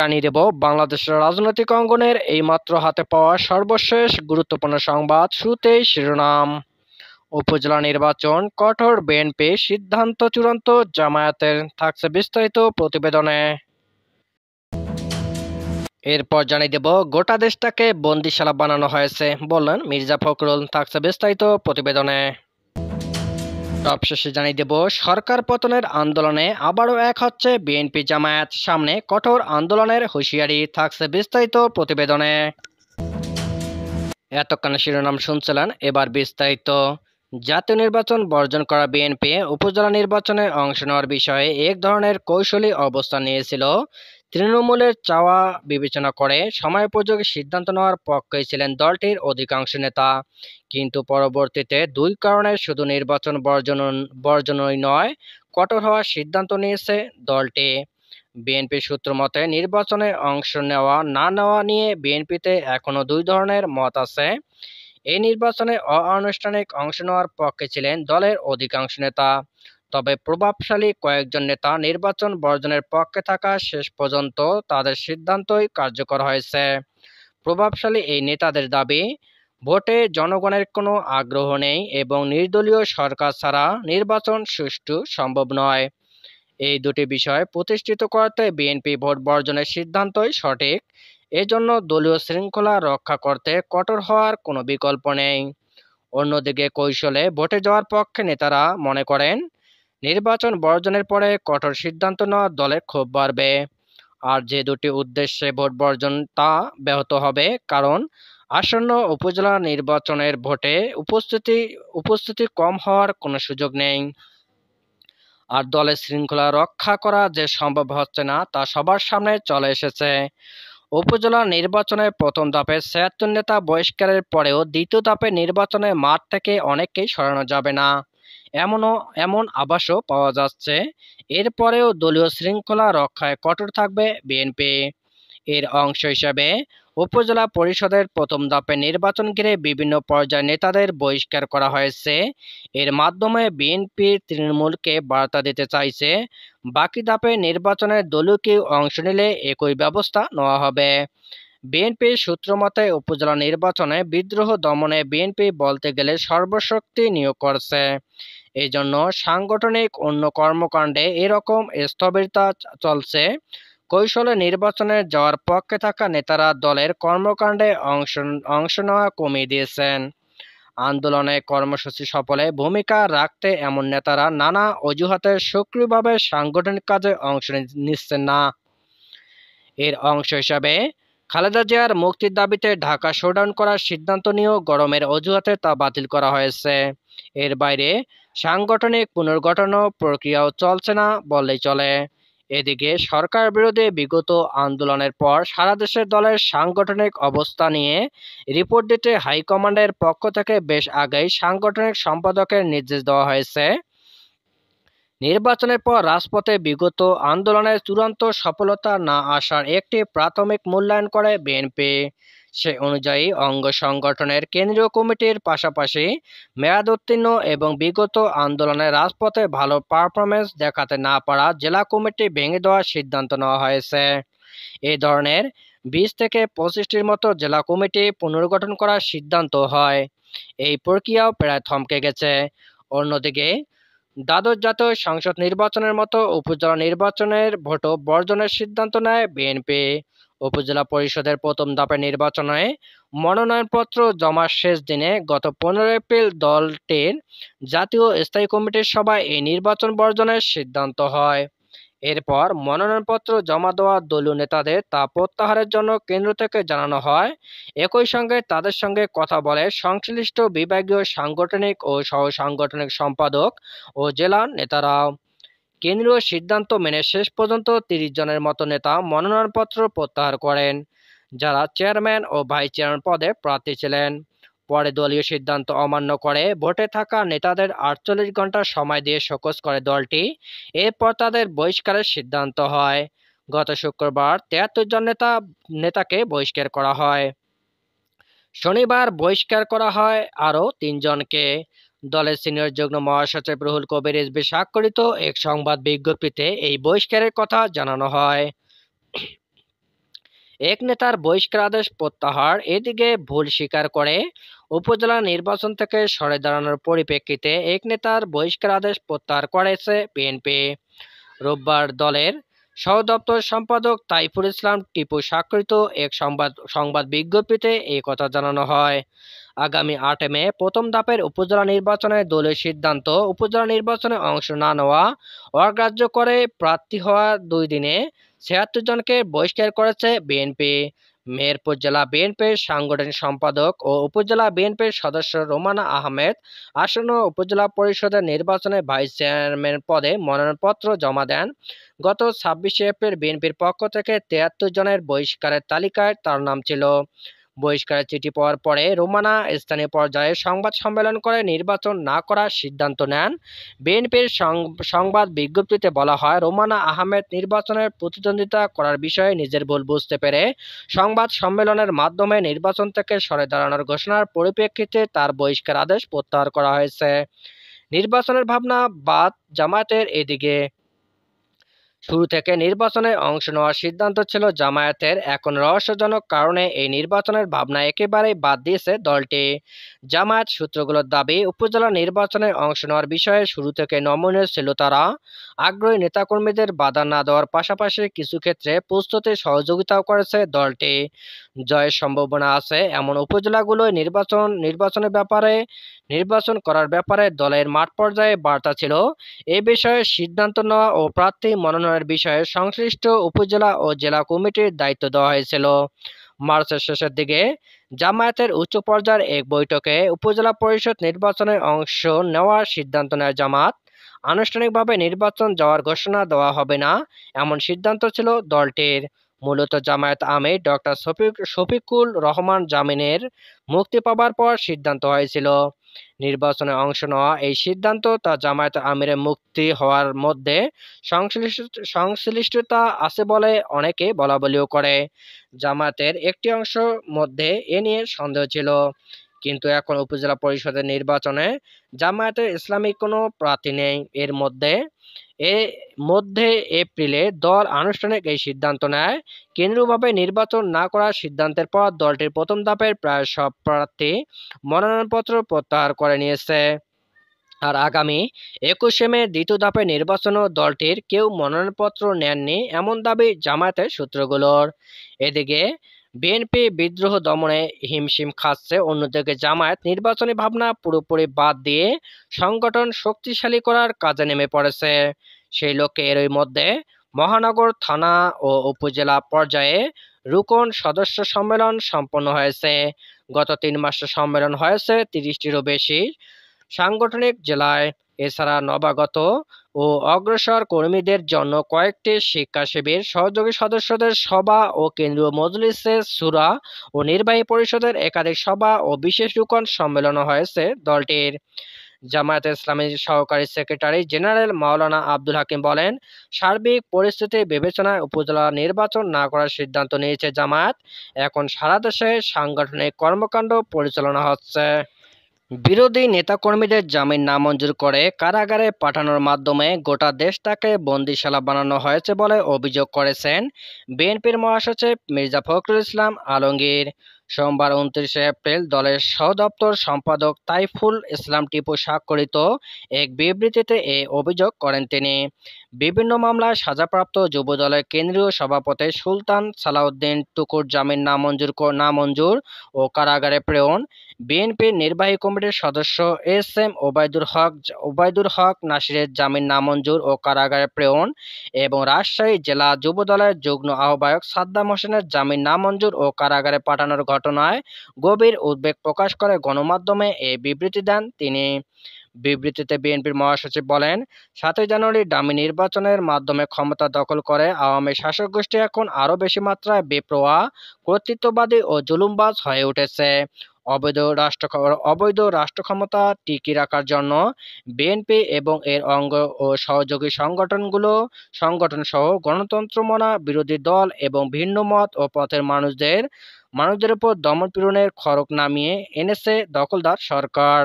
জানিয়ে দেব বাংলাদেশের রাজনৈতিক অঙ্গনের এই মাত্র হাতে পাওয়া সর্বশেষ গুরুত্বপূর্ণ সংবাদ শুরুতেই শিরোনাম উপজেলা নির্বাচন কঠোর বিএনপি সিদ্ধান্ত চূড়ান্ত জামায়াতের থাকছে বিস্তারিত প্রতিবেদনে এরপর জানিয়ে দেব গোটা দেশটাকে বন্দিশালা বানানো হয়েছে বললেন মির্জা ফখরুল থাকছে বিস্তারিত প্রতিবেদনে সবশেষে জানিয়ে দেব সরকার পতনের আন্দোলনে আবারও এক হচ্ছে বিএনপি জামায়াত সামনে কঠোর আন্দোলনের হুঁশিয়ারি থাকছে বিস্তারিত প্রতিবেদনে এতক্ষণে শিরোনাম শুনছিলেন এবার বিস্তারিত জাতীয় নির্বাচন বর্জন করা বিএনপি উপজেলা নির্বাচনে অংশ নেওয়ার বিষয়ে এক ধরনের কৌশলী অবস্থান নিয়েছিল তৃণমূলের চাওয়া বিবেচনা করে সময়োপযোগী সিদ্ধান্ত নেওয়ার পক্ষেই ছিলেন দলটির অধিকাংশ নেতা কিন্তু পরবর্তীতে দুই কারণে শুধু নির্বাচন বর্জন বর্জনই নয় কঠোর হওয়ার সিদ্ধান্ত নিয়েছে দলটি বিএনপি সূত্র মতে নির্বাচনে অংশ নেওয়া না নেওয়া নিয়ে বিএনপিতে এখনও দুই ধরনের মত আছে এই নির্বাচনে অনানুষ্ঠানিক অংশ নেওয়ার পক্ষে ছিলেন দলের অধিকাংশ নেতা তবে প্রভাবশালী কয়েকজন নেতা নির্বাচন বর্জনের পক্ষে থাকা শেষ পর্যন্ত তাদের সিদ্ধান্তই কার্যকর হয়েছে প্রভাবশালী এই নেতাদের দাবি ভোটে জনগণের কোনো আগ্রহ নেই এবং নির্দলীয় সরকার ছাড়া নির্বাচন সুষ্ঠু সম্ভব নয় এই দুটি বিষয় প্রতিষ্ঠিত করতে বিএনপি ভোট বর্জনের সিদ্ধান্তই সঠিক এজন্য দলীয় শৃঙ্খলা রক্ষা করতে কঠোর হওয়ার কোনো বিকল্প নেই অন্যদিকে কৌশলে ভোটে যাওয়ার পক্ষে নেতারা মনে করেন নির্বাচন বর্জনের পরে কঠোর সিদ্ধান্ত নেওয়া দলের ক্ষোভ বাড়বে আর যে দুটি উদ্দেশ্যে ভোট বর্জন তা ব্যাহত হবে কারণ আসন্ন উপজেলা নির্বাচনের ভোটে উপস্থিতি উপস্থিতি কম হওয়ার কোনো সুযোগ নেই আর দলের শৃঙ্খলা রক্ষা করা যে সম্ভব হচ্ছে না তা সবার সামনে চলে এসেছে উপজেলা নির্বাচনের প্রথম ধাপে ছিয়াত্তর নেতা বহিষ্কারের পরেও দ্বিতীয় ধাপে নির্বাচনের মাঠ থেকে অনেকেই সরানো যাবে না এমনও এমন আভাসও পাওয়া যাচ্ছে এরপরেও দলীয় শৃঙ্খলা রক্ষায় কঠোর থাকবে বিএনপি এর অংশ হিসাবে উপজেলা পরিষদের প্রথম দাপে নির্বাচন ঘিরে বিভিন্ন পর্যায়ের নেতাদের বহিষ্কার করা হয়েছে এর মাধ্যমে বিএনপি তৃণমূলকে বার্তা দিতে চাইছে বাকি দাপে নির্বাচনের দলীয় অংশ নিলে একই ব্যবস্থা নেওয়া হবে বিএনপি সূত্র মতে উপজেলা নির্বাচনে বিদ্রোহ দমনে বিএনপি বলতে গেলে সর্বশক্তি নিয়োগ করছে এজন্য সাংগঠনিক অন্য কর্মকাণ্ডে এরকম স্থবিরতা চলছে কৌশলে নির্বাচনে যাওয়ার পক্ষে থাকা নেতারা দলের কর্মকাণ্ডে অংশ অংশ নেওয়া কমিয়ে দিয়েছেন আন্দোলনে কর্মসূচি সফলে ভূমিকা রাখতে এমন নেতারা নানা অজুহাতে সক্রিয়ভাবে সাংগঠনিক কাজে অংশ নিচ্ছেন না এর অংশ হিসাবে খালেদা জিয়ার মুক্তির দাবিতে ঢাকা শোডাউন করার সিদ্ধান্ত নিয়েও গরমের অজুহাতে তা বাতিল করা হয়েছে এর বাইরে সাংগঠনিক পুনর্গঠন প্রক্রিয়াও চলছে না বললেই চলে এদিকে সরকার বিরোধে বিগত আন্দোলনের পর সারা দেশের দলের সাংগঠনিক অবস্থা নিয়ে রিপোর্ট দিতে হাইকমান্ডের পক্ষ থেকে বেশ আগেই সাংগঠনিক সম্পাদকের নির্দেশ দেওয়া হয়েছে নির্বাচনের পর রাজপথে বিগত আন্দোলনের চূড়ান্ত সফলতা না আসার একটি প্রাথমিক মূল্যায়ন করে বিএনপি সে অনুযায়ী অঙ্গ সংগঠনের কেন্দ্রীয় কমিটির পাশাপাশি মেয়াদ উত্তীর্ণ এবং বিগত আন্দোলনে রাজপথে ভালো পারফরমেন্স দেখাতে না পারা জেলা কমিটি ভেঙে দেওয়ার সিদ্ধান্ত নেওয়া হয়েছে এ ধরনের বিশ থেকে পঁচিশটির মতো জেলা কমিটি পুনর্গঠন করার সিদ্ধান্ত হয় এই প্রক্রিয়াও প্রায় থমকে গেছে অন্যদিকে দ্বাদশ জাতীয় সংসদ নির্বাচনের মতো উপজেলা নির্বাচনের ভোট বর্জনের সিদ্ধান্ত নেয় বিএনপি উপজেলা পরিষদের প্রথম ধাপের নির্বাচনে মনোনয়নপত্র জমার শেষ দিনে গত পনেরো এপ্রিল দলটির জাতীয় স্থায়ী কমিটির সভায় এই নির্বাচন বর্জনের সিদ্ধান্ত হয় এরপর মনোনয়নপত্র জমা দেওয়া দলীয় নেতাদের তা প্রত্যাহারের জন্য কেন্দ্র থেকে জানানো হয় একই সঙ্গে তাদের সঙ্গে কথা বলে সংশ্লিষ্ট বিভাগীয় সাংগঠনিক ও সহ সাংগঠনিক সম্পাদক ও জেলা নেতারাও কেন্দ্রীয় সিদ্ধান্ত মেনে শেষ পর্যন্ত তিরিশ জনের মতো নেতা মনোনয়নপত্র প্রত্যাহার করেন যারা চেয়ারম্যান ও ভাইস চেয়ারম্যান পদে প্রার্থী ছিলেন পরে দলীয় সিদ্ধান্ত অমান্য করে ভোটে থাকা নেতাদের আটচল্লিশ ঘন্টা সময় দিয়ে শোকজ করে দলটি এরপর তাদের বহিষ্কারের সিদ্ধান্ত হয় গত শুক্রবার তিয়াত্তর জন নেতা নেতাকে বহিষ্কার করা হয় শনিবার বহিষ্কার করা হয় আরও তিনজনকে দলের সিনিয়র যুগ্ম মহাসচিব রুহুল কবির রিজবি স্বাক্ষরিত এক সংবাদ বিজ্ঞপ্তিতে এই বহিষ্কারের কথা জানানো হয় এক নেতার বহিষ্কার আদেশ প্রত্যাহার এদিকে ভুল স্বীকার করে উপজেলা নির্বাচন থেকে সরে দাঁড়ানোর পরিপ্রেক্ষিতে এক নেতার বহিষ্কার আদেশ প্রত্যাহার করেছে বিএনপি রোববার দলের সহদপ্তর সম্পাদক তাইফুল ইসলাম টিপু স্বাক্ষরিত এক সংবাদ সংবাদ বিজ্ঞপ্তিতে এই কথা জানানো হয় আগামী আট মে প্রথম ধাপের উপজেলা নির্বাচনে দলের সিদ্ধান্ত উপজেলা নির্বাচনে অংশ না নেওয়া অগ্রাহ্য করে প্রার্থী হওয়া দুই দিনে ছিয়াত্তর জনকে বহিষ্কার করেছে বিএনপি মেহেরপুর জেলা বিএনপির সাংগঠনিক সম্পাদক ও উপজেলা বিএনপির সদস্য রোমানা আহমেদ আসন্ন উপজেলা পরিষদের নির্বাচনে ভাইস চেয়ারম্যান পদে মনোনয়নপত্র জমা দেন গত ছাব্বিশে এপ্রিল বিএনপির পক্ষ থেকে তিয়াত্তর জনের বহিষ্কারের তালিকায় তার নাম ছিল বহিষ্কারের চিঠি পাওয়ার পরে রোমানা স্থানীয় পর্যায়ে সংবাদ সম্মেলন করে নির্বাচন না করার সিদ্ধান্ত নেন বিএনপির সংবাদ বিজ্ঞপ্তিতে বলা হয় রোমানা আহমেদ নির্বাচনের প্রতিদ্বন্দ্বিতা করার বিষয়ে নিজের ভুল বুঝতে পেরে সংবাদ সম্মেলনের মাধ্যমে নির্বাচন থেকে সরে দাঁড়ানোর ঘোষণার পরিপ্রেক্ষিতে তার বহিষ্কার আদেশ প্রত্যাহার করা হয়েছে নির্বাচনের ভাবনা বাদ জামাতের এদিকে শুরু থেকে নির্বাচনে অংশ নেওয়ার সিদ্ধান্ত ছিল জামায়াতের এখন রহস্যজনক কারণে এই নির্বাচনের ভাবনা একেবারেই বাদ দিয়েছে দলটি জামায়াত সূত্রগুলোর দাবি উপজেলা নির্বাচনে অংশ নেওয়ার বিষয়ে শুরু থেকে নমনীয় ছিল তারা আগ্রহী নেতাকর্মীদের বাধা না দেওয়ার পাশাপাশি কিছু ক্ষেত্রে প্রস্তুতি সহযোগিতাও করেছে দলটি জয়ের সম্ভাবনা আছে এমন উপজেলাগুলোয় নির্বাচন নির্বাচনের ব্যাপারে নির্বাচন করার ব্যাপারে দলের মাঠ পর্যায়ে বার্তা ছিল এ বিষয়ে সিদ্ধান্ত নেওয়া ও প্রার্থী মনোনয়নের বিষয়ে সংশ্লিষ্ট উপজেলা ও জেলা কমিটির দায়িত্ব দেওয়া হয়েছিল মার্চের শেষের দিকে জামায়াতের উচ্চ পর্যায়ের এক বৈঠকে উপজেলা পরিষদ নির্বাচনে অংশ নেওয়ার সিদ্ধান্ত নেয় জামাত আনুষ্ঠানিকভাবে নির্বাচন যাওয়ার ঘোষণা দেওয়া হবে না এমন সিদ্ধান্ত ছিল দলটির মূলত জামায়াত আমির ডক্টর শফিক শফিকুল রহমান জামিনের মুক্তি পাবার পর সিদ্ধান্ত হয়েছিল নির্বাচনে অংশ নেওয়া এই সিদ্ধান্ত তা জামায়াত আমিরের মুক্তি হওয়ার মধ্যে সংশ্লিষ্ট সংশ্লিষ্টতা আছে বলে অনেকে বলাবলিও করে জামায়াতের একটি অংশ মধ্যে এ নিয়ে সন্দেহ ছিল কিন্তু এখন উপজেলা পরিষদের নির্বাচনে জামায়াতের ইসলামিক কোনো প্রার্থী নেই এর মধ্যে এ মধ্যে এপ্রিলে দল আনুষ্ঠানিক এই সিদ্ধান্ত নেয় কেন্দ্রীয়ভাবে নির্বাচন না করার সিদ্ধান্তের পর দলটির প্রথম ধাপের প্রায় সব প্রার্থী মনোনয়নপত্র প্রত্যাহার করে নিয়েছে আর আগামী একুশে মে দ্বিতীয় ধাপে নির্বাচনেও দলটির কেউ মনোনয়নপত্র নেননি এমন দাবি জামায়াতের সূত্রগুলোর এদিকে বিএনপি বিদ্রোহ দমনে হিমশিম খাচ্ছে অন্যদিকে জামায়াত নির্বাচনী ভাবনা পুরোপুরি বাদ দিয়ে সংগঠন শক্তিশালী করার কাজে নেমে পড়েছে সেই লক্ষ্যে এরই মধ্যে মহানগর থানা ও উপজেলা পর্যায়ে রুকন সদস্য সম্মেলন সম্পন্ন হয়েছে গত তিন মাসের সম্মেলন হয়েছে তিরিশটিরও বেশি সাংগঠনিক জেলায় এছাড়া নবাগত ও অগ্রসর কর্মীদের জন্য কয়েকটি শিক্ষা শিবির সহযোগী সদস্যদের সভা ও কেন্দ্রীয় মজলিসে সুরা ও নির্বাহী পরিষদের একাধিক সভা ও বিশেষ রুকন সম্মেলন হয়েছে দলটির জামায়াত ইসলামীর সহকারী সেক্রেটারি জেনারেল মাওলানা আব্দুল হাকিম বলেন সার্বিক পরিস্থিতি বিবেচনায় উপজেলা নির্বাচন না করার সিদ্ধান্ত নিয়েছে জামায়াত এখন সারা দেশে সাংগঠনিক কর্মকাণ্ড পরিচালনা হচ্ছে বিরোধী নেতাকর্মীদের জামিন নামঞ্জুর করে কারাগারে পাঠানোর মাধ্যমে গোটা দেশটাকে বন্দিশালা বানানো হয়েছে বলে অভিযোগ করেছেন বিএনপির মহাসচিব মির্জা ফখরুল ইসলাম আলমগীর সোমবার উনত্রিশে এপ্রিল দলের সহদপ্তর সম্পাদক তাইফুল ইসলাম টিপু স্বাক্ষরিত এক বিবৃতিতে এ অভিযোগ করেন তিনি বিভিন্ন মামলায় সাজাপ্রাপ্ত যুবদলের কেন্দ্রীয় সভাপতি সুলতান সালাউদ্দিন টুকুর জামিন নামঞ্জুর নামঞ্জুর ও কারাগারে প্রেরণ বিএনপির নির্বাহী কমিটির সদস্য এস এম ওবায়দুর হক ওবায়দুর হক নাসিরের জামিন নামঞ্জুর ও কারাগারে প্রেরণ এবং রাজশাহী জেলা যুবদলের যুগ্ম আহ্বায়ক সাদ্দাম হোসেনের জামিন নামঞ্জুর ও কারাগারে পাঠানোর ঘটনায় গভীর উদ্বেগ প্রকাশ করে গণমাধ্যমে এ বিবৃতি দেন তিনি বিবৃতিতে বিএনপির মহাসচিব বলেন সাতই জানুয়ারি ডামি নির্বাচনের মাধ্যমে ক্ষমতা দখল করে আওয়ামী শাসক গোষ্ঠী এখন আরও বেশি মাত্রায় বেপ্রোয়া কর্তৃত্ববাদী ও জুলুমবাজ হয়ে উঠেছে অবৈধ রাষ্ট্র অবৈধ রাষ্ট্র ক্ষমতা টিকিয়ে রাখার জন্য বিএনপি এবং এর অঙ্গ ও সহযোগী সংগঠনগুলো সংগঠন সহ মনা বিরোধী দল এবং ভিন্ন মত ও পথের মানুষদের মানুষদের উপর দমনপীড়নের খড়ক নামিয়ে এনেছে দখলদার সরকার